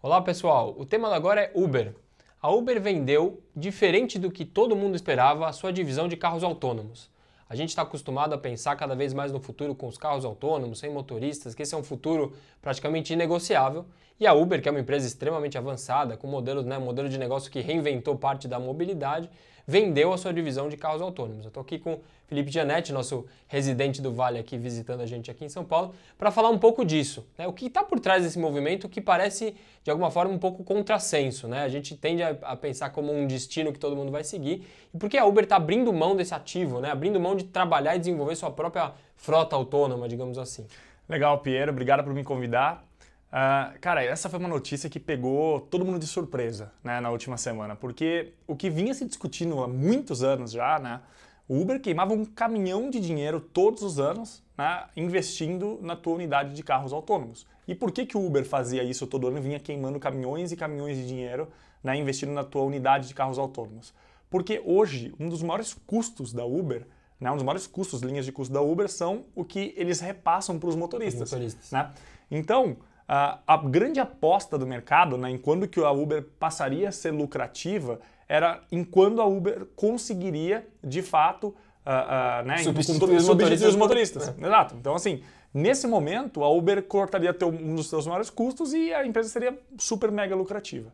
Olá pessoal, o tema agora é Uber. A Uber vendeu, diferente do que todo mundo esperava, a sua divisão de carros autônomos. A gente está acostumado a pensar cada vez mais no futuro com os carros autônomos, sem motoristas, que esse é um futuro praticamente inegociável. E a Uber, que é uma empresa extremamente avançada, com modelo, né, modelo de negócio que reinventou parte da mobilidade, vendeu a sua divisão de carros autônomos. Eu estou aqui com Felipe Gianetti, nosso residente do Vale aqui, visitando a gente aqui em São Paulo, para falar um pouco disso. Né? O que está por trás desse movimento que parece, de alguma forma, um pouco contrassenso. Né? A gente tende a, a pensar como um destino que todo mundo vai seguir. E por que a Uber está abrindo mão desse ativo, né? abrindo mão de trabalhar e desenvolver sua própria frota autônoma, digamos assim? Legal, Piero, obrigado por me convidar. Uh, cara, essa foi uma notícia que pegou todo mundo de surpresa né, na última semana, porque o que vinha se discutindo há muitos anos já, né? O Uber queimava um caminhão de dinheiro todos os anos né, investindo na tua unidade de carros autônomos. E por que, que o Uber fazia isso todo ano e vinha queimando caminhões e caminhões de dinheiro né, investindo na tua unidade de carros autônomos? Porque hoje, um dos maiores custos da Uber né, um dos maiores custos, linhas de custo da Uber, são o que eles repassam para os motoristas. motoristas. Né? Então, a, grande aposta do mercado, né, em quando que a Uber passaria a ser lucrativa, era em quando a Uber conseguiria, de fato, uh, uh, né, substituir, os substituir, os motoristas. Né? Exato. Então, assim, nesse momento, a Uber cortaria teu, um dos seus maiores custos e a empresa seria super mega lucrativa.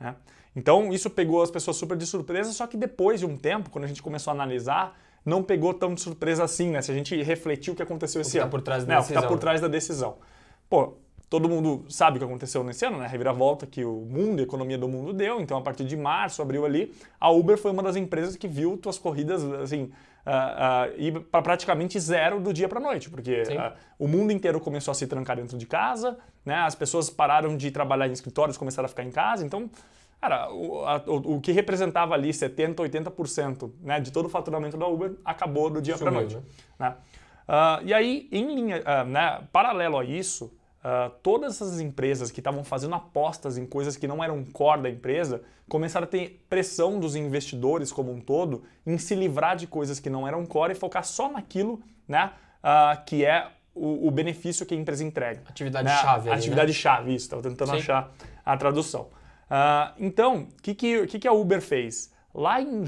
Né? Então, isso pegou as pessoas super de surpresa, só que depois de um tempo, quando a gente começou a analisar, não pegou tão de surpresa assim, né? Se a gente refletir o que aconteceu o esse que tá ano. por trás da decisão. Né, o que está por né? trás da decisão. Pô, Todo mundo sabe o que aconteceu nesse ano, né? A reviravolta que o mundo, a economia do mundo deu. Então, a partir de março, abril ali, a Uber foi uma das empresas que viu suas corridas, assim, uh, uh, ir para praticamente zero do dia para noite, porque uh, o mundo inteiro começou a se trancar dentro de casa, né? As pessoas pararam de trabalhar em escritórios, começaram a ficar em casa. Então, cara, o, a, o, o que representava ali 70%, 80% né, de todo o faturamento da Uber acabou do dia para noite. Né? Uh, e aí, em linha, uh, né, paralelo a isso, ah, todas essas empresas que estavam fazendo apostas em coisas que não eram core da empresa começaram a ter pressão dos investidores como um todo em se livrar de coisas que não eram core e focar só naquilo né, uh, que é o, o, benefício que a empresa entrega. Atividade-chave. Né? Né? Atividade-chave, isso. Estava tentando Sim. achar a tradução. Uh, então, o que, que, que a Uber fez? Lá em,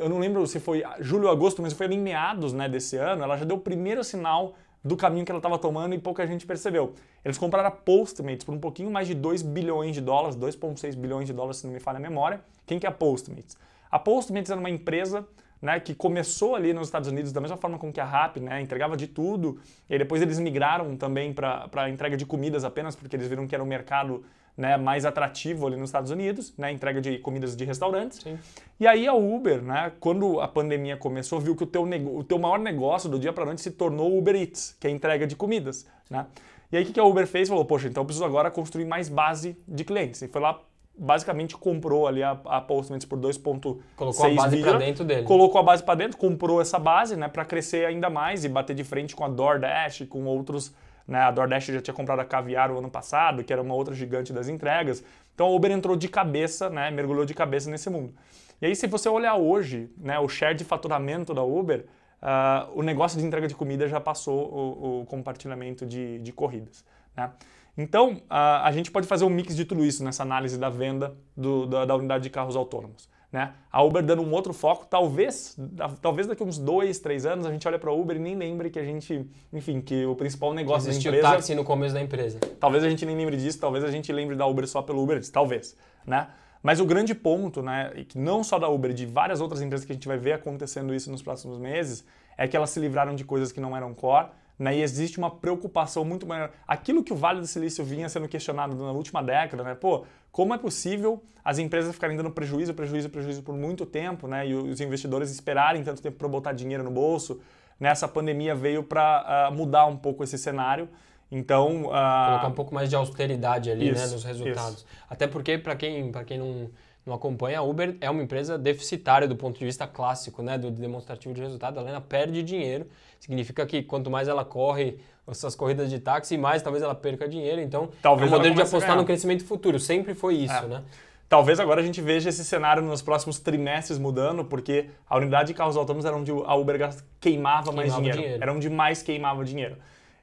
eu não lembro se foi julho ou agosto, mas foi em meados né, desse ano, ela já deu o primeiro sinal do caminho que ela estava tomando e pouca gente percebeu. Eles compraram a Postmates por um pouquinho mais de 2 bilhões de dólares, 2,6 bilhões de dólares, se não me falha a memória. Quem que é a Postmates? A Postmates era uma empresa né, que começou ali nos Estados Unidos da mesma forma com que a Rappi, né, entregava de tudo, e depois eles migraram também para entrega de comidas apenas, porque eles viram que era um mercado né, mais atrativo ali nos Estados Unidos, né, entrega de comidas de restaurantes. Sim. E aí a Uber, né, quando a pandemia começou, viu que o teu, o teu maior negócio do dia para noite se tornou o Uber Eats, que é a entrega de comidas. Né? E aí o que a Uber fez? Falou, poxa, então eu preciso agora construir mais base de clientes. E foi lá basicamente comprou ali a, a Postmates por 2.6 Colocou a base para dentro dele. Colocou a base para dentro, comprou essa base, né, para crescer ainda mais e bater de frente com a DoorDash, com outros né? A DoorDash já tinha comprado a Caviar o ano passado, que era uma outra gigante das entregas. Então a Uber entrou de cabeça, né? mergulhou de cabeça nesse mundo. E aí, se você olhar hoje né, o share de faturamento da Uber, uh, o negócio de entrega de comida já passou o, o compartilhamento de, de corridas. Né? Então, uh, a gente pode fazer um mix de tudo isso nessa análise da venda do, da, da unidade de carros autônomos. Né? A Uber dando um outro foco, talvez, talvez daqui uns dois, três anos a gente olha para a Uber e nem lembre que a gente, enfim, que o principal negócio da empresa. Existe o táxi no começo da empresa. Talvez a gente nem lembre disso, talvez a gente lembre da Uber só pelo Uber, talvez, né? Mas o grande ponto, né, e que não só da Uber, de várias outras empresas que a gente vai ver acontecendo isso nos próximos meses, é que elas se livraram de coisas que não eram core né? E existe uma preocupação muito maior. Aquilo que o Vale do Silício vinha sendo questionado na última década, né? Pô, como é possível as empresas ficarem dando prejuízo, prejuízo, prejuízo por muito tempo, né? E os investidores esperarem tanto tempo para botar dinheiro no bolso. Nessa pandemia veio para uh, ah, mudar um pouco esse cenário. Então. Uh... Colocar um pouco mais de austeridade ali, né, isso, né? Nos resultados. Isso. Até porque, para quem, para quem não não acompanha, a Uber é uma empresa deficitária do ponto de vista clássico, né, do demonstrativo de resultado. Ela perde dinheiro, significa que quanto mais ela corre essas corridas de táxi, mais talvez ela perca dinheiro. Então, talvez é modelo de apostar no crescimento futuro. Sempre foi é. isso, é. né? Talvez agora a gente veja esse cenário nos próximos trimestres mudando, porque a unidade de carros autônomos era onde a Uber queimava, queimava mais dinheiro. dinheiro. Era onde mais queimava dinheiro.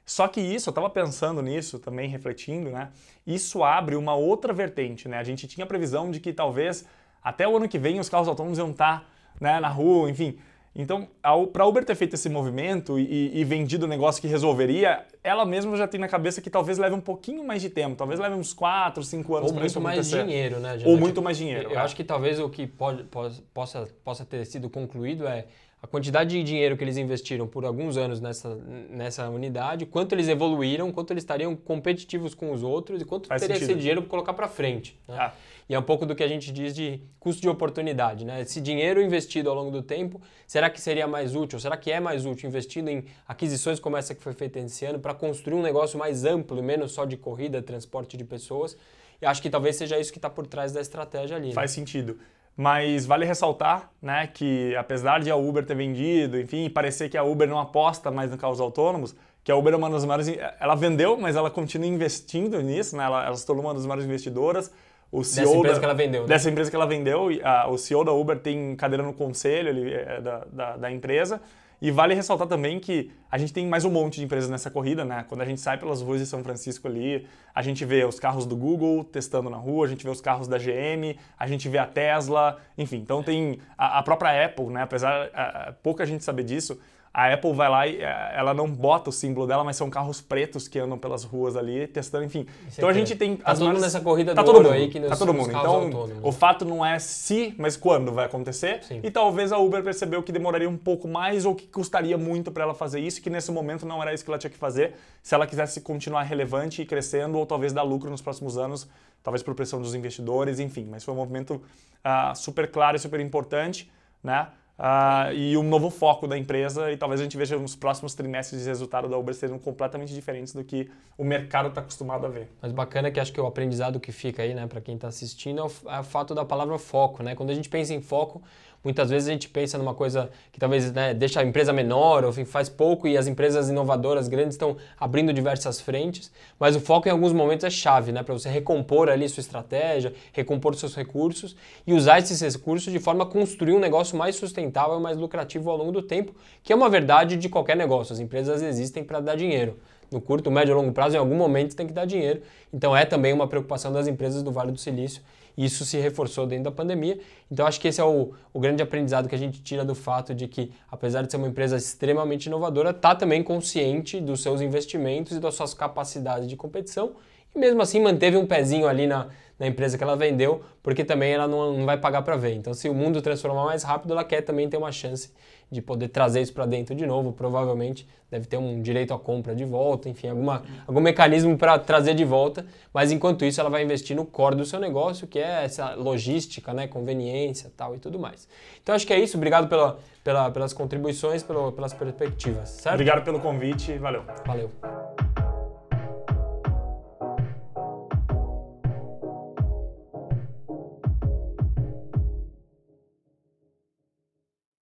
Só que isso, eu estava pensando nisso também, refletindo, né? Isso abre uma outra vertente, né? A gente tinha a previsão de que talvez até o ano que vem os carros autônomos iam estar tá, né, na rua, enfim. Então, para a Uber ter feito esse movimento e, e vendido o um negócio que resolveria, ela mesma já tem na cabeça que talvez leve um pouquinho mais de tempo, talvez leve uns 4, 5 anos para isso acontecer. dinheiro, né, Ou muito mais dinheiro, né, Ou muito mais dinheiro. Eu é. acho que talvez o que pode, possa, possa ter sido concluído é a quantidade de dinheiro que eles investiram por alguns anos nessa, nessa unidade, quanto eles evoluíram, quanto eles estariam competitivos com os outros e quanto Faz teria esse dinheiro para colocar para frente. Né? Ah. E é um pouco do que a gente diz de custo de oportunidade. Né? Esse dinheiro investido ao longo do tempo, será que seria mais útil? Será que é mais útil investindo em aquisições como essa que foi feita esse ano para construir um negócio mais amplo, menos só de corrida, transporte de pessoas? E acho que talvez seja isso que está por trás da estratégia ali. Né? Faz né? sentido. Mas vale ressaltar né, que, apesar de a Uber ter vendido, enfim, parecer que a Uber não aposta mais no carros autônomos, que a Uber é uma das maiores. Eh, ela vendeu, mas ela continua investindo nisso, né? ela, ela se tornou uma das maiores investidoras. O CEO dessa empresa da, que ela vendeu. Né? Dessa empresa que ela vendeu, a, o CEO da Uber tem cadeira no conselho ele, eh, da, da, da empresa. E vale ressaltar também que a gente tem mais um monte de empresas nessa corrida, né? Quando a gente sai pelas ruas de São Francisco ali, a gente vê os carros do Google testando na rua, a gente vê os carros da GM, a gente vê a Tesla, enfim. Então tem a, a própria Apple, né? Apesar a, a, pouca gente saber disso, a Apple vai lá e eh, ela não bota o símbolo dela, mas são carros pretos que andam pelas ruas ali, testando, enfim. Isso é então é a gente tem. Tá as todo mundo nessa corrida tá do todo mundo, aí que tá nos, tá todo mundo. Então, o fato não é se, mas quando vai acontecer. Sim. E talvez a Uber percebeu que demoraria um pouco mais ou que custaria muito para ela fazer isso, que nesse momento não era isso que ela tinha que fazer. Se ela quisesse continuar relevante e crescendo, ou talvez dar lucro nos próximos anos, talvez por pressão dos investidores, enfim. Mas foi um movimento uh, super claro e super importante, né? Uh, e um novo foco da empresa e talvez a gente veja nos próximos trimestres de resultado da Uber sejam completamente diferentes do que o mercado está acostumado a ver. Mas bacana que acho que o aprendizado que fica aí, né, para quem está assistindo, é o, é o, fato da palavra foco, né? Quando a gente pensa em foco, muitas vezes a gente pensa numa coisa que talvez né, deixa a empresa menor ou faz pouco e as empresas inovadoras grandes estão abrindo diversas frentes, mas o foco em alguns momentos é chave, né, para você recompor ali sua estratégia, recompor seus recursos e usar esses recursos de forma a construir um negócio mais sustentável sustentável, é mais lucrativo ao longo do tempo, que é uma verdade de qualquer negócio. As empresas existem para dar dinheiro. No curto, médio e longo prazo, em algum momento tem que dar dinheiro. Então é também uma preocupação das empresas do Vale do Silício. Isso se reforçou dentro da pandemia. Então acho que esse é o, o grande aprendizado que a gente tira do fato de que, apesar de ser uma empresa extremamente inovadora, está também consciente dos seus investimentos e das suas capacidades de competição e mesmo assim manteve um pezinho ali na, na empresa que ela vendeu, porque também ela não, não vai pagar para ver. Então, se o mundo transformar mais rápido, ela quer também ter uma chance de poder trazer isso para dentro de novo. Provavelmente deve ter um direito à compra de volta, enfim, alguma, algum mecanismo para trazer de volta. Mas enquanto isso, ela vai investir no core do seu negócio, que é essa logística, né, conveniência, tal e tudo mais. Então, acho que é isso. Obrigado pela, pela pelas contribuições, pelo, pelas perspectivas. Certo? Obrigado pelo convite. Valeu. Valeu.